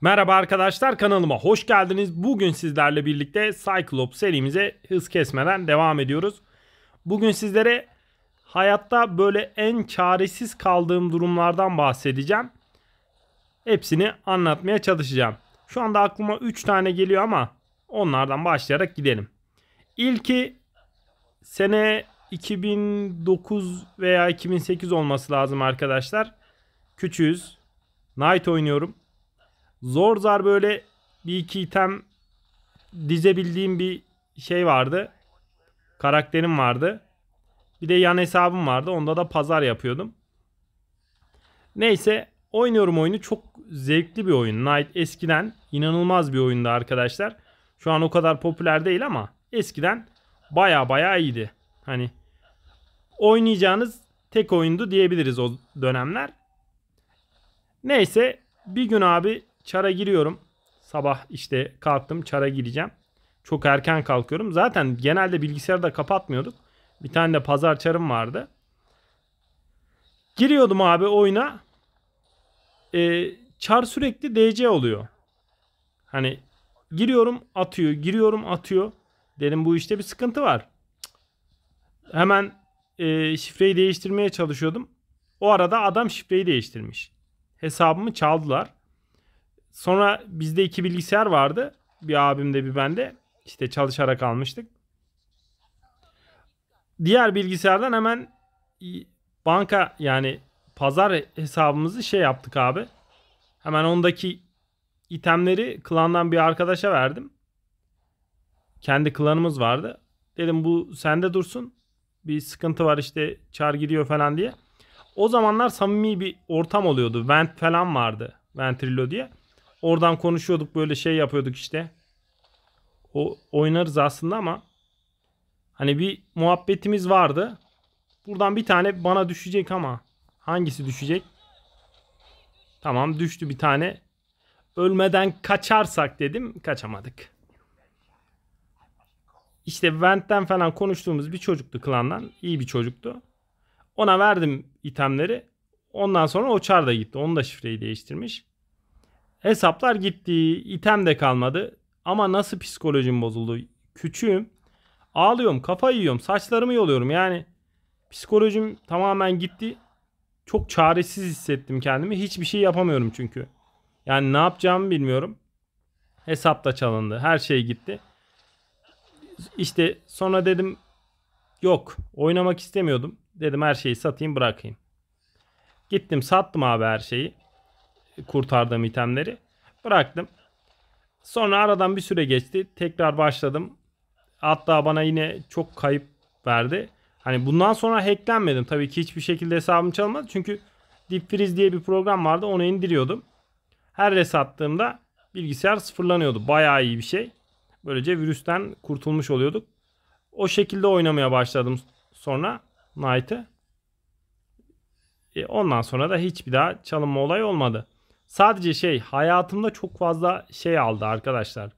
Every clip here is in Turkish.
Merhaba arkadaşlar kanalıma hoş geldiniz. Bugün sizlerle birlikte Cyclops serimize hız kesmeden devam ediyoruz. Bugün sizlere hayatta böyle en çaresiz kaldığım durumlardan bahsedeceğim. Hepsini anlatmaya çalışacağım. Şu anda aklıma 3 tane geliyor ama onlardan başlayarak gidelim. İlki sene 2009 veya 2008 olması lazım arkadaşlar. Küçüğüz. Knight oynuyorum. Zor zar böyle bir iki item dizebildiğim bir şey vardı. Karakterim vardı. Bir de yan hesabım vardı. Onda da pazar yapıyordum. Neyse oynuyorum oyunu. Çok zevkli bir oyun. Night eskiden inanılmaz bir oyundu arkadaşlar. Şu an o kadar popüler değil ama eskiden baya baya iyiydi. Hani oynayacağınız tek oyundu diyebiliriz o dönemler. Neyse bir gün abi Çara giriyorum. Sabah işte kalktım çara gireceğim. Çok erken kalkıyorum. Zaten genelde bilgisayarı da kapatmıyorduk. Bir tane de pazar çarım vardı. Giriyordum abi oyuna. Ee, çar sürekli DC oluyor. Hani giriyorum atıyor, giriyorum atıyor. Dedim bu işte bir sıkıntı var. Hemen e, şifreyi değiştirmeye çalışıyordum. O arada adam şifreyi değiştirmiş. Hesabımı çaldılar. Sonra bizde iki bilgisayar vardı. Bir abimde bir bende. İşte çalışarak almıştık. Diğer bilgisayardan hemen banka yani pazar hesabımızı şey yaptık abi. Hemen ondaki itemleri klandan bir arkadaşa verdim. Kendi klanımız vardı. Dedim bu sende dursun. Bir sıkıntı var işte çar gidiyor falan diye. O zamanlar samimi bir ortam oluyordu. Vent falan vardı. Ventrilo diye. Oradan konuşuyorduk böyle şey yapıyorduk işte. O oynarız aslında ama hani bir muhabbetimiz vardı. Buradan bir tane bana düşecek ama hangisi düşecek? Tamam düştü bir tane. Ölmeden kaçarsak dedim. Kaçamadık. İşte Vent'ten falan konuştuğumuz bir çocuktu klandan. İyi bir çocuktu. Ona verdim itemleri. Ondan sonra Oçar da gitti. Onun da şifreyi değiştirmiş. Hesaplar gitti. item de kalmadı. Ama nasıl psikolojim bozuldu. Küçüğüm. Ağlıyorum. kafa yiyorum. Saçlarımı yoluyorum. Yani psikolojim tamamen gitti. Çok çaresiz hissettim kendimi. Hiçbir şey yapamıyorum çünkü. Yani ne yapacağımı bilmiyorum. Hesap da çalındı. Her şey gitti. İşte sonra dedim yok oynamak istemiyordum. Dedim her şeyi satayım bırakayım. Gittim sattım abi her şeyi kurtardığım itemleri. Bıraktım. Sonra aradan bir süre geçti. Tekrar başladım. Hatta bana yine çok kayıp verdi. Hani bundan sonra hacklenmedim. Tabii ki hiçbir şekilde hesabım çalmadı. Çünkü Deep Freeze diye bir program vardı. Onu indiriyordum. Her resattığımda bilgisayar sıfırlanıyordu. Bayağı iyi bir şey. Böylece virüsten kurtulmuş oluyorduk. O şekilde oynamaya başladım sonra Knight'ı. E ondan sonra da hiçbir daha çalınma olay olmadı. Sadece şey hayatımda çok fazla şey aldı arkadaşlar.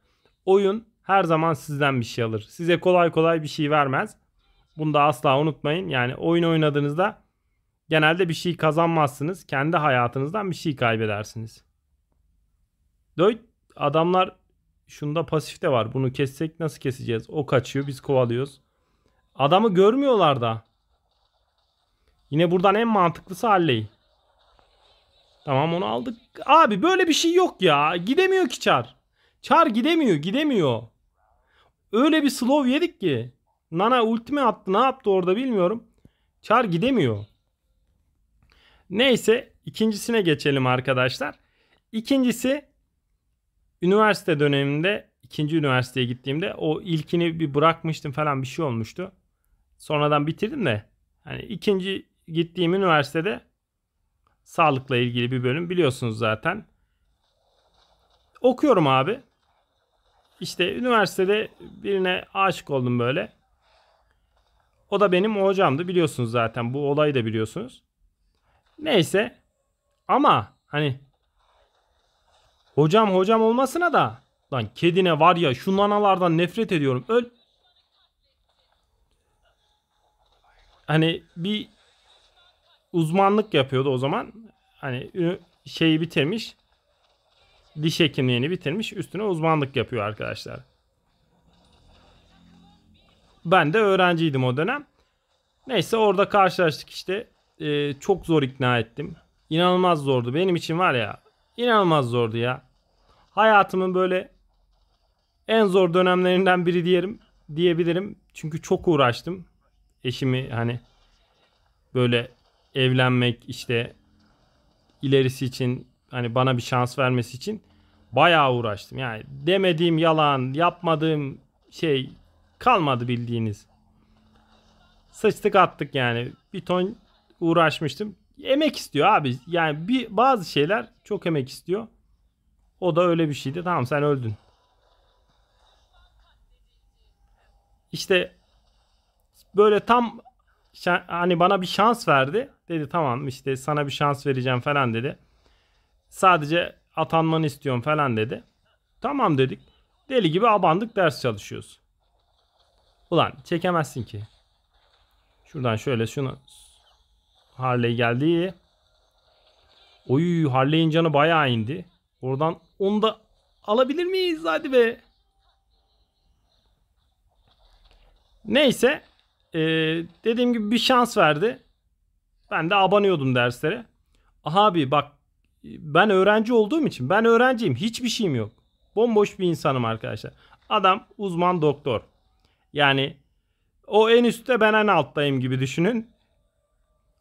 Oyun her zaman sizden bir şey alır. Size kolay kolay bir şey vermez. Bunu da asla unutmayın. Yani oyun oynadığınızda genelde bir şey kazanmazsınız. Kendi hayatınızdan bir şey kaybedersiniz. Dört adamlar şunda pasif de var. Bunu kessek nasıl keseceğiz? O kaçıyor biz kovalıyoruz. Adamı görmüyorlar da. Yine buradan en mantıklısı Halley. Tamam onu aldık. Abi böyle bir şey yok ya. Gidemiyor ki Çar. Çar gidemiyor gidemiyor. Öyle bir slow yedik ki. Nana ultime attı ne yaptı orada bilmiyorum. Çar gidemiyor. Neyse ikincisine geçelim arkadaşlar. İkincisi üniversite döneminde ikinci üniversiteye gittiğimde o ilkini bir bırakmıştım falan bir şey olmuştu. Sonradan bitirdim de. Hani ikinci gittiğim üniversitede Sağlıkla ilgili bir bölüm biliyorsunuz zaten. Okuyorum abi. İşte üniversitede birine aşık oldum böyle. O da benim hocamdı biliyorsunuz zaten. Bu olayı da biliyorsunuz. Neyse ama hani hocam hocam olmasına da lan kedine var ya şu nanalardan nefret ediyorum. Öl hani bir uzmanlık yapıyordu o zaman. Hani şeyi bitirmiş. Diş hekimliğini bitirmiş. Üstüne uzmanlık yapıyor arkadaşlar. Ben de öğrenciydim o dönem. Neyse orada karşılaştık işte. Ee, çok zor ikna ettim. İnanılmaz zordu. Benim için var ya İnanılmaz zordu ya. Hayatımın böyle en zor dönemlerinden biri diyelim diyebilirim. Çünkü çok uğraştım. Eşimi hani böyle evlenmek işte ilerisi için hani bana bir şans vermesi için bayağı uğraştım. Yani demediğim yalan, yapmadığım şey kalmadı bildiğiniz. Sıçtık attık yani. Bir ton uğraşmıştım. Emek istiyor abi. Yani bir bazı şeyler çok emek istiyor. O da öyle bir şeydi. Tamam sen öldün. İşte böyle tam hani bana bir şans verdi. Dedi tamam işte sana bir şans vereceğim falan dedi. Sadece atanmanı istiyorum falan dedi. Tamam dedik. Deli gibi abandık ders çalışıyoruz. Ulan çekemezsin ki. Şuradan şöyle şunu Harley geldi. Oy Harley'in canı bayağı indi. Oradan onu da alabilir miyiz hadi be. Neyse. Ee, dediğim gibi bir şans verdi. Ben de abanıyordum derslere. Abi bak ben öğrenci olduğum için ben öğrenciyim. Hiçbir şeyim yok. Bomboş bir insanım arkadaşlar. Adam uzman doktor. Yani o en üstte ben en alttayım gibi düşünün.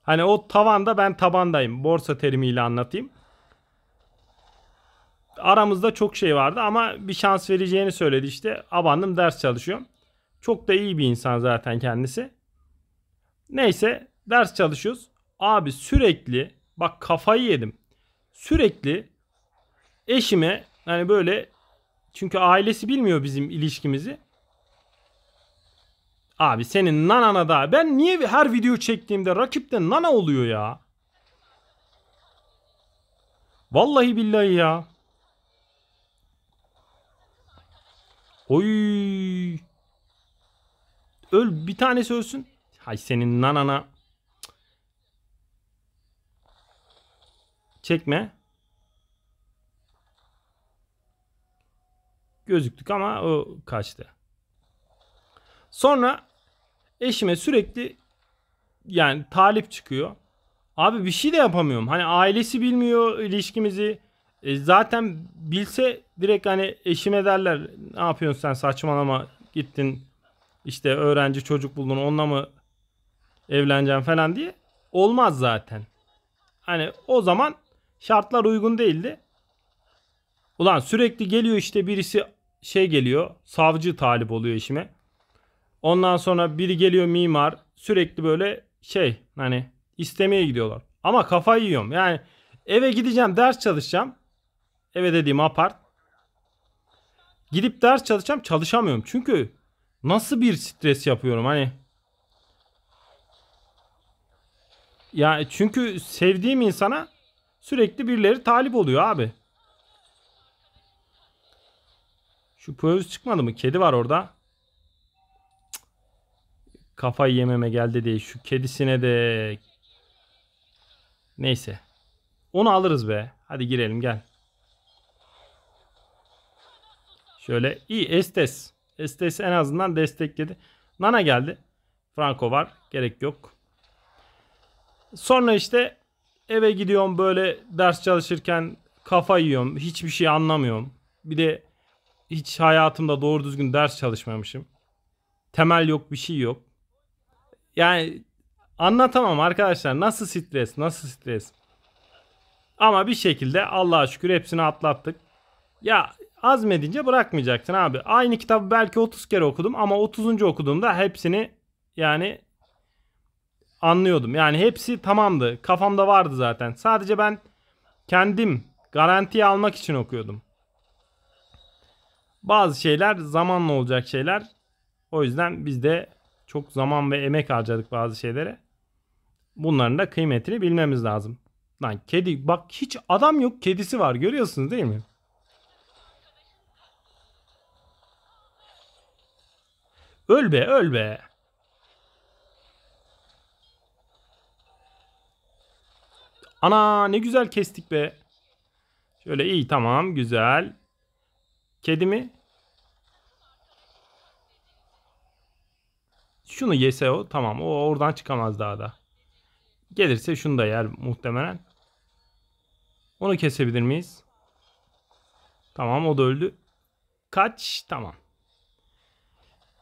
Hani o tavanda ben tabandayım. Borsa terimiyle anlatayım. Aramızda çok şey vardı ama bir şans vereceğini söyledi işte. Abandım ders çalışıyorum. Çok da iyi bir insan zaten kendisi. Neyse ders çalışıyoruz. Abi sürekli bak kafayı yedim. Sürekli eşime hani böyle çünkü ailesi bilmiyor bizim ilişkimizi. Abi senin nanana da ben niye her video çektiğimde rakipte nana oluyor ya? Vallahi billahi ya. Oy. Öl bir tanesi ölsün. Hay senin nanana. Çekme. Gözüktük ama o kaçtı. Sonra eşime sürekli yani talip çıkıyor. Abi bir şey de yapamıyorum. Hani ailesi bilmiyor ilişkimizi. E zaten bilse direkt hani eşime derler ne yapıyorsun sen saçmalama gittin işte öğrenci çocuk buldun onunla mı evleneceğim falan diye. Olmaz zaten. Hani o zaman Şartlar uygun değildi. Ulan sürekli geliyor işte birisi şey geliyor. Savcı talip oluyor işime. Ondan sonra biri geliyor mimar. Sürekli böyle şey hani istemeye gidiyorlar. Ama kafayı yiyorum. Yani eve gideceğim ders çalışacağım. Eve dediğim apart. Gidip ders çalışacağım çalışamıyorum. Çünkü nasıl bir stres yapıyorum hani. Ya yani çünkü sevdiğim insana Sürekli birileri talip oluyor abi. Şu pöz çıkmadı mı? Kedi var orada. Cık. Kafayı yememe geldi diye. Şu kedisine de... Neyse. Onu alırız be. Hadi girelim gel. Şöyle iyi Estes. Estes en azından destekledi. Nana geldi. Franco var. Gerek yok. Sonra işte eve gidiyorum böyle ders çalışırken kafa yiyorum. Hiçbir şey anlamıyorum. Bir de hiç hayatımda doğru düzgün ders çalışmamışım. Temel yok bir şey yok. Yani anlatamam arkadaşlar nasıl stres nasıl stres. Ama bir şekilde Allah'a şükür hepsini atlattık. Ya azmedince bırakmayacaksın abi. Aynı kitabı belki 30 kere okudum ama 30. okuduğumda hepsini yani anlıyordum. Yani hepsi tamamdı. Kafamda vardı zaten. Sadece ben kendim garantiye almak için okuyordum. Bazı şeyler zamanla olacak şeyler. O yüzden biz de çok zaman ve emek harcadık bazı şeylere. Bunların da kıymetini bilmemiz lazım. Lan kedi bak hiç adam yok kedisi var görüyorsunuz değil mi? Öl be öl be. Ana ne güzel kestik be. Şöyle iyi tamam güzel. Kedi mi? Şunu yese o tamam o oradan çıkamaz daha da. Gelirse şunu da yer muhtemelen. Onu kesebilir miyiz? Tamam o da öldü. Kaç tamam.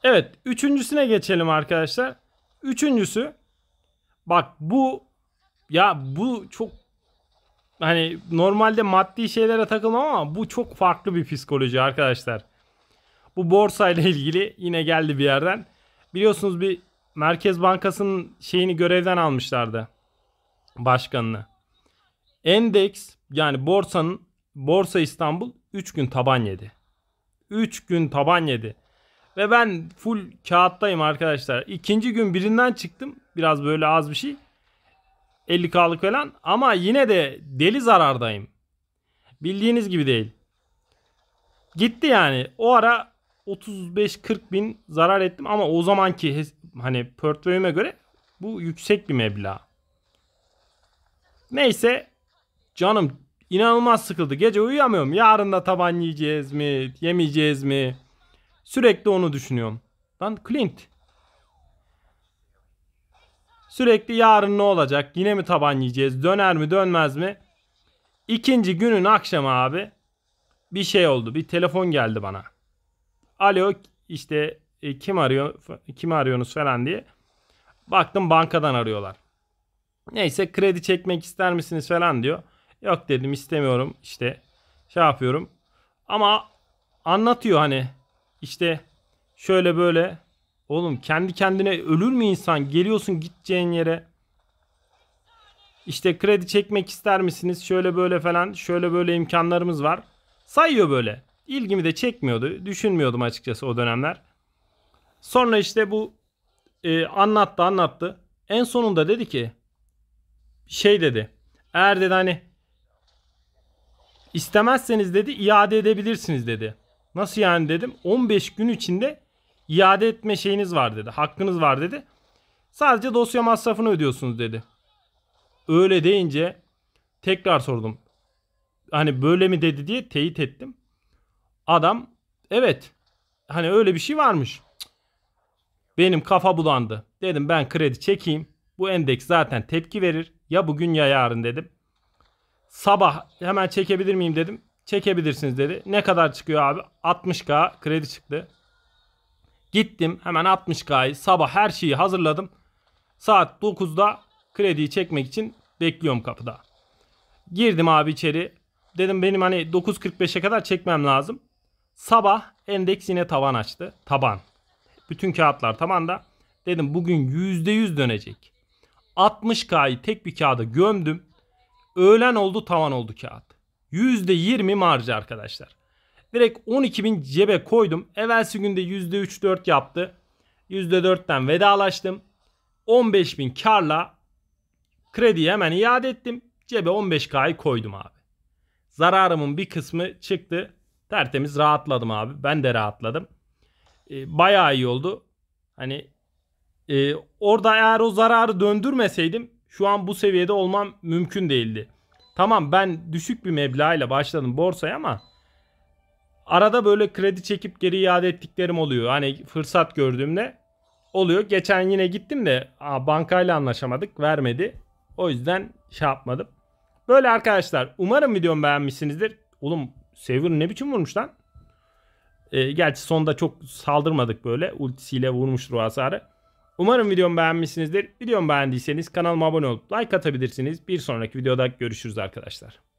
Evet üçüncüsüne geçelim arkadaşlar. Üçüncüsü bak bu ya bu çok hani normalde maddi şeylere takılmam ama bu çok farklı bir psikoloji arkadaşlar. Bu borsayla ilgili yine geldi bir yerden. Biliyorsunuz bir Merkez Bankası'nın şeyini görevden almışlardı. Başkanını. Endeks yani borsanın Borsa İstanbul 3 gün taban yedi. 3 gün taban yedi. Ve ben full kağıttayım arkadaşlar. İkinci gün birinden çıktım. Biraz böyle az bir şey. 50K'lık falan ama yine de deli zarardayım. Bildiğiniz gibi değil. Gitti yani. O ara 35-40 bin zarar ettim ama o zamanki hani portföyüme göre bu yüksek bir meblağ. Neyse canım inanılmaz sıkıldı. Gece uyuyamıyorum. Yarın da taban yiyeceğiz mi? Yemeyeceğiz mi? Sürekli onu düşünüyorum. Lan Clint Sürekli yarın ne olacak? Yine mi taban yiyeceğiz? Döner mi dönmez mi? İkinci günün akşamı abi bir şey oldu. Bir telefon geldi bana. Alo işte e, kim arıyor kim arıyorsunuz falan diye. Baktım bankadan arıyorlar. Neyse kredi çekmek ister misiniz falan diyor. Yok dedim istemiyorum işte şey yapıyorum. Ama anlatıyor hani işte şöyle böyle Oğlum kendi kendine ölür mü insan? Geliyorsun gideceğin yere. İşte kredi çekmek ister misiniz? Şöyle böyle falan. Şöyle böyle imkanlarımız var. Sayıyor böyle. İlgimi de çekmiyordu. Düşünmüyordum açıkçası o dönemler. Sonra işte bu e, anlattı anlattı. En sonunda dedi ki şey dedi. Eğer dedi hani istemezseniz dedi iade edebilirsiniz dedi. Nasıl yani dedim. 15 gün içinde iade etme şeyiniz var dedi. Hakkınız var dedi. Sadece dosya masrafını ödüyorsunuz dedi. Öyle deyince tekrar sordum. Hani böyle mi dedi diye teyit ettim. Adam evet hani öyle bir şey varmış. Benim kafa bulandı. Dedim ben kredi çekeyim. Bu endeks zaten tepki verir. Ya bugün ya yarın dedim. Sabah hemen çekebilir miyim dedim. Çekebilirsiniz dedi. Ne kadar çıkıyor abi? 60k kredi çıktı. Gittim hemen 60K'yı sabah her şeyi hazırladım. Saat 9'da krediyi çekmek için bekliyorum kapıda. Girdim abi içeri. Dedim benim hani 9.45'e kadar çekmem lazım. Sabah endeks yine tavan açtı. Taban. Bütün kağıtlar tabanda. Dedim bugün %100 dönecek. 60K'yı tek bir kağıda gömdüm. Öğlen oldu tavan oldu kağıt. %20 marjı arkadaşlar. Direkt 12 bin cebe koydum. Evvelsi günde %3-4 yaptı. %4'ten vedalaştım. 15 bin karla krediyi hemen iade ettim. Cebe 15K'yı koydum abi. Zararımın bir kısmı çıktı. Tertemiz rahatladım abi. Ben de rahatladım. E, bayağı iyi oldu. Hani e, orada eğer o zararı döndürmeseydim şu an bu seviyede olmam mümkün değildi. Tamam ben düşük bir meblağ ile başladım borsaya ama arada böyle kredi çekip geri iade ettiklerim oluyor. Hani fırsat gördüğümde oluyor. Geçen yine gittim de aa, bankayla anlaşamadık vermedi. O yüzden şey yapmadım. Böyle arkadaşlar umarım videomu beğenmişsinizdir. Oğlum Sevir ne biçim vurmuş lan? E, gerçi sonda çok saldırmadık böyle. Ultisiyle vurmuştur o hasarı. Umarım videomu beğenmişsinizdir. Videomu beğendiyseniz kanalıma abone olup like atabilirsiniz. Bir sonraki videoda görüşürüz arkadaşlar.